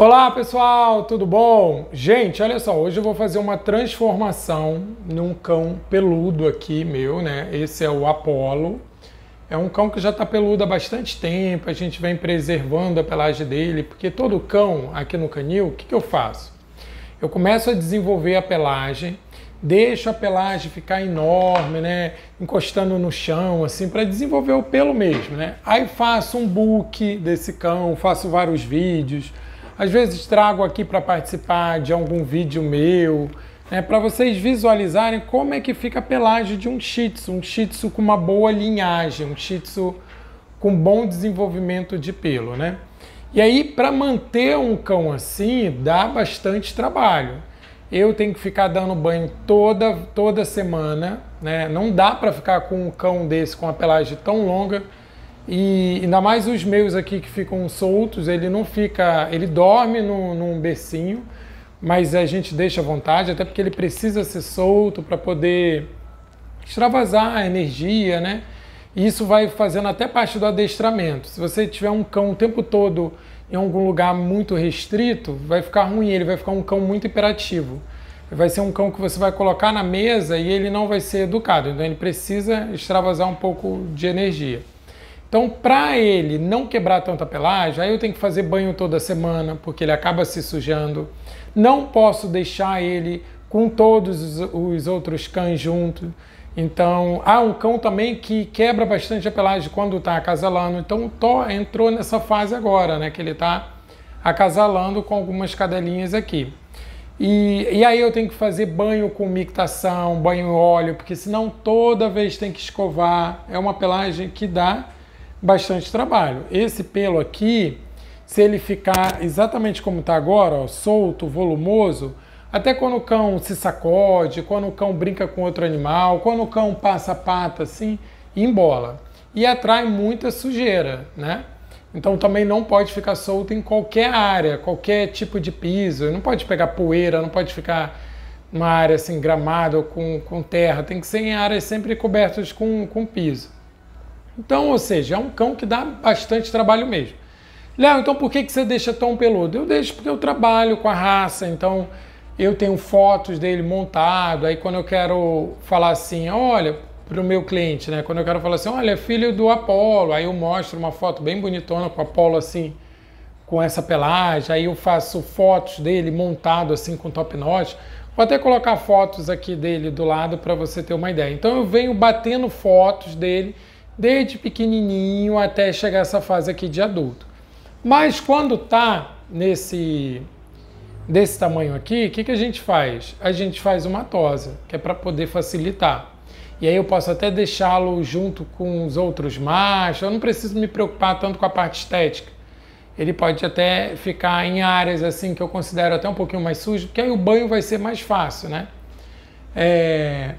Olá pessoal, tudo bom? Gente, olha só, hoje eu vou fazer uma transformação num cão peludo aqui meu, né? Esse é o Apollo. É um cão que já está peludo há bastante tempo, a gente vem preservando a pelagem dele, porque todo cão aqui no canil, o que, que eu faço? Eu começo a desenvolver a pelagem, deixo a pelagem ficar enorme, né? Encostando no chão, assim, para desenvolver o pelo mesmo, né? Aí faço um book desse cão, faço vários vídeos às vezes trago aqui para participar de algum vídeo meu, né, para vocês visualizarem como é que fica a pelagem de um Shih Tzu, um Shih Tzu com uma boa linhagem, um Shih Tzu com bom desenvolvimento de pelo, né? E aí, para manter um cão assim, dá bastante trabalho. Eu tenho que ficar dando banho toda, toda semana, né? Não dá para ficar com um cão desse com a pelagem tão longa e ainda mais os meus aqui que ficam soltos, ele não fica. Ele dorme num becinho, mas a gente deixa à vontade, até porque ele precisa ser solto para poder extravasar a energia, né? E isso vai fazendo até parte do adestramento. Se você tiver um cão o tempo todo em algum lugar muito restrito, vai ficar ruim, ele vai ficar um cão muito hiperativo. Vai ser um cão que você vai colocar na mesa e ele não vai ser educado, então ele precisa extravasar um pouco de energia. Então, para ele não quebrar tanta pelagem, aí eu tenho que fazer banho toda semana, porque ele acaba se sujando. Não posso deixar ele com todos os outros cães juntos. Então, há um cão também que quebra bastante a pelagem quando está acasalando. Então, o Thor entrou nessa fase agora, né? Que ele está acasalando com algumas cadelinhas aqui. E, e, aí eu tenho que fazer banho com mictação, banho óleo, porque senão toda vez tem que escovar. É uma pelagem que dá bastante trabalho. Esse pelo aqui, se ele ficar exatamente como está agora, ó, solto, volumoso, até quando o cão se sacode, quando o cão brinca com outro animal, quando o cão passa a pata assim, embola. E atrai muita sujeira, né? Então também não pode ficar solto em qualquer área, qualquer tipo de piso. Não pode pegar poeira, não pode ficar numa área assim gramada ou com, com terra. Tem que ser em áreas sempre cobertas com, com piso. Então, ou seja, é um cão que dá bastante trabalho mesmo. Léo, então por que, que você deixa tão peludo? Eu deixo porque eu trabalho com a raça, então eu tenho fotos dele montado. Aí quando eu quero falar assim, olha, para o meu cliente, né? Quando eu quero falar assim, olha, é filho do Apolo, aí eu mostro uma foto bem bonitona com o Apolo assim, com essa pelagem. Aí eu faço fotos dele montado assim com top notch. Vou até colocar fotos aqui dele do lado para você ter uma ideia. Então eu venho batendo fotos dele desde pequenininho até chegar essa fase aqui de adulto. Mas quando tá nesse desse tamanho aqui, o que, que a gente faz? A gente faz uma tosa, que é para poder facilitar. E aí eu posso até deixá-lo junto com os outros machos, eu não preciso me preocupar tanto com a parte estética. Ele pode até ficar em áreas assim que eu considero até um pouquinho mais sujo, porque aí o banho vai ser mais fácil, né? É...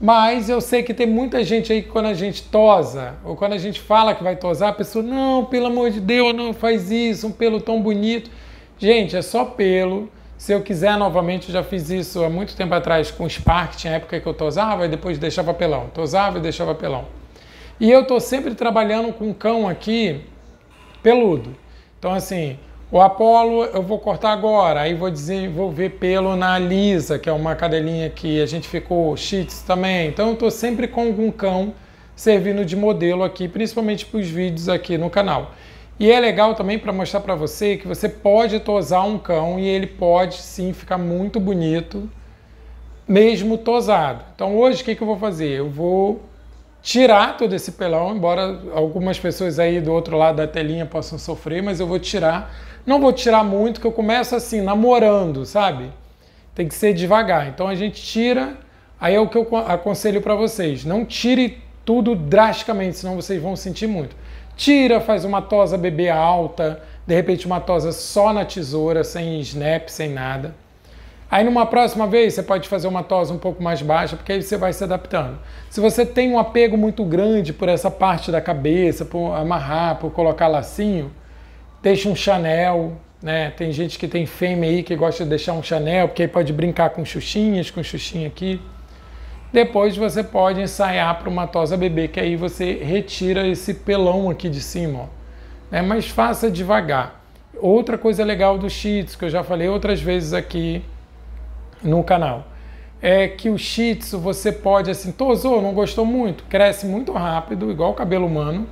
Mas eu sei que tem muita gente aí que quando a gente tosa, ou quando a gente fala que vai tosar, a pessoa, não, pelo amor de Deus, não faz isso, um pelo tão bonito. Gente, é só pelo. Se eu quiser novamente, eu já fiz isso há muito tempo atrás com o Spark, tinha época que eu tosava e depois deixava pelão. Tosava e deixava pelão. E eu tô sempre trabalhando com um cão aqui peludo. Então, assim, o Apollo eu vou cortar agora, aí vou desenvolver pelo na Lisa, que é uma cadelinha que a gente ficou cheats também. Então eu estou sempre com algum cão servindo de modelo aqui, principalmente para os vídeos aqui no canal. E é legal também para mostrar para você que você pode tosar um cão e ele pode sim ficar muito bonito, mesmo tosado. Então hoje o que, que eu vou fazer? Eu vou tirar todo esse pelão, embora algumas pessoas aí do outro lado da telinha possam sofrer, mas eu vou tirar. Não vou tirar muito, que eu começo assim, namorando, sabe? Tem que ser devagar. Então a gente tira, aí é o que eu aconselho para vocês. Não tire tudo drasticamente, senão vocês vão sentir muito. Tira, faz uma tosa bebê alta, de repente uma tosa só na tesoura, sem snap, sem nada. Aí numa próxima vez você pode fazer uma tosa um pouco mais baixa, porque aí você vai se adaptando. Se você tem um apego muito grande por essa parte da cabeça, por amarrar, por colocar lacinho, deixa um Chanel, né? Tem gente que tem fêmea aí que gosta de deixar um Chanel, porque aí pode brincar com xuxinhas, com xuxinha aqui. Depois você pode ensaiar para uma tosa bebê, que aí você retira esse pelão aqui de cima, ó. Né? Mas faça devagar. Outra coisa legal do Cheats, que eu já falei outras vezes aqui, no canal. É que o Shih Tzu você pode assim, tosou, não gostou muito, cresce muito rápido, igual o cabelo humano,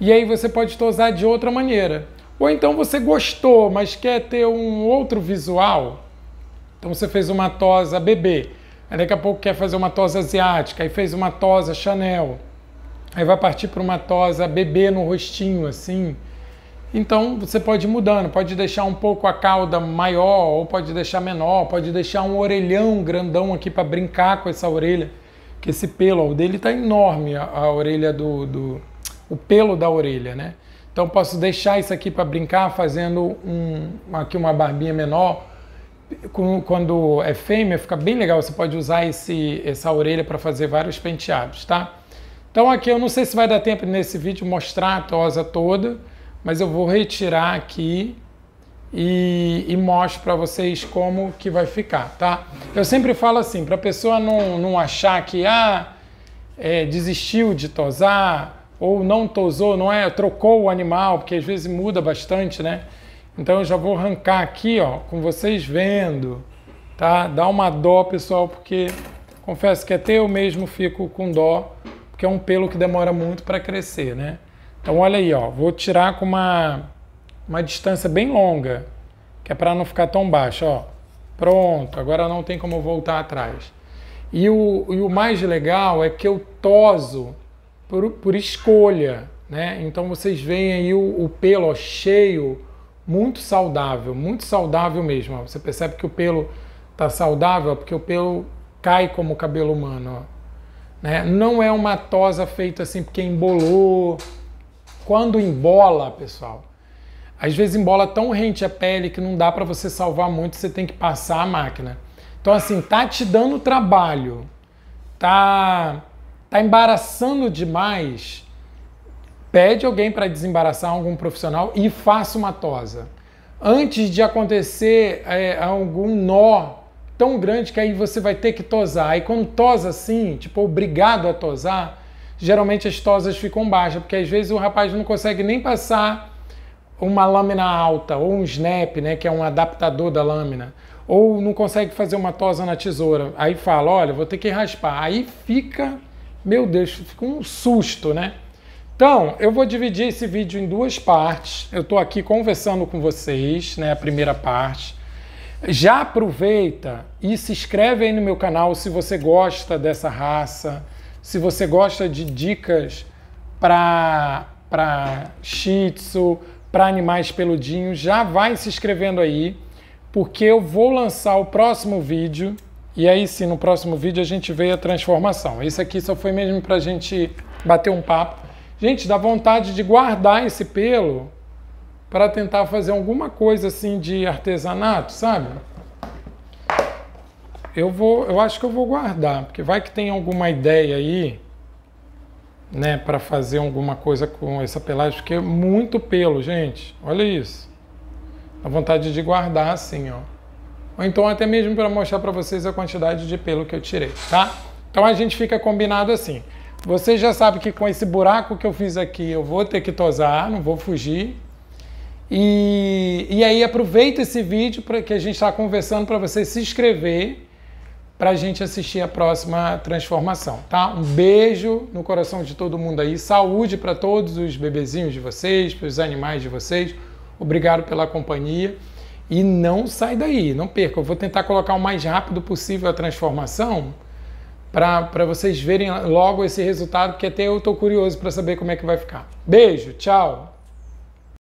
e aí você pode tosar de outra maneira. Ou então você gostou, mas quer ter um outro visual, então você fez uma tosa bebê, aí daqui a pouco quer fazer uma tosa asiática, aí fez uma tosa Chanel, aí vai partir para uma tosa bebê no rostinho, assim, então você pode ir mudando, pode deixar um pouco a cauda maior, ou pode deixar menor, pode deixar um orelhão grandão aqui para brincar com essa orelha, que esse pelo ó, dele está enorme, a, a orelha do, do, o pelo da orelha, né? Então posso deixar isso aqui para brincar fazendo um, aqui uma barbinha menor. Quando é fêmea fica bem legal, você pode usar esse, essa orelha para fazer vários penteados, tá? Então aqui eu não sei se vai dar tempo nesse vídeo mostrar a tosa toda, mas eu vou retirar aqui e, e mostro para vocês como que vai ficar, tá? Eu sempre falo assim, para a pessoa não, não achar que ah, é, desistiu de tosar ou não tosou, não é? Trocou o animal, porque às vezes muda bastante, né? Então eu já vou arrancar aqui, ó, com vocês vendo, tá? Dá uma dó, pessoal, porque confesso que até eu mesmo fico com dó, porque é um pelo que demora muito para crescer, né? Então olha aí, ó, vou tirar com uma, uma distância bem longa, que é para não ficar tão baixo, ó. Pronto, agora não tem como voltar atrás. E o, e o mais legal é que eu toso por, por escolha, né? Então vocês veem aí o, o pelo ó, cheio, muito saudável, muito saudável mesmo. Ó. Você percebe que o pelo tá saudável porque o pelo cai como o cabelo humano, ó. Né? Não é uma tosa feita assim porque embolou, quando embola, pessoal, às vezes embola tão rente a pele que não dá para você salvar muito, você tem que passar a máquina. Então assim, tá te dando trabalho, tá tá embaraçando demais, pede alguém para desembaraçar algum profissional e faça uma tosa. Antes de acontecer é, algum nó tão grande que aí você vai ter que tosar. Aí quando tosa assim, tipo obrigado a tosar, geralmente as tosas ficam baixas, porque às vezes o rapaz não consegue nem passar uma lâmina alta, ou um snap, né, que é um adaptador da lâmina, ou não consegue fazer uma tosa na tesoura. Aí fala, olha, vou ter que raspar. Aí fica, meu Deus, fica um susto, né? Então, eu vou dividir esse vídeo em duas partes. Eu estou aqui conversando com vocês, né, a primeira parte. Já aproveita e se inscreve aí no meu canal se você gosta dessa raça, se você gosta de dicas para shih tzu, para animais peludinhos, já vai se inscrevendo aí, porque eu vou lançar o próximo vídeo. E aí sim, no próximo vídeo a gente vê a transformação. Esse aqui só foi mesmo para a gente bater um papo. Gente, dá vontade de guardar esse pelo para tentar fazer alguma coisa assim de artesanato, sabe? eu vou, eu acho que eu vou guardar, porque vai que tem alguma ideia aí, né, para fazer alguma coisa com essa pelagem, porque é muito pelo, gente. Olha isso. A vontade de guardar assim, ó. Ou então até mesmo para mostrar para vocês a quantidade de pelo que eu tirei, tá? Então a gente fica combinado assim. Você já sabe que com esse buraco que eu fiz aqui, eu vou ter que tosar, não vou fugir. E, e aí aproveita esse vídeo para que a gente está conversando para você se inscrever para a gente assistir a próxima transformação, tá? Um beijo no coração de todo mundo aí, saúde para todos os bebezinhos de vocês, para os animais de vocês. Obrigado pela companhia e não sai daí, não perca. Eu vou tentar colocar o mais rápido possível a transformação para vocês verem logo esse resultado, porque até eu estou curioso para saber como é que vai ficar. Beijo, tchau!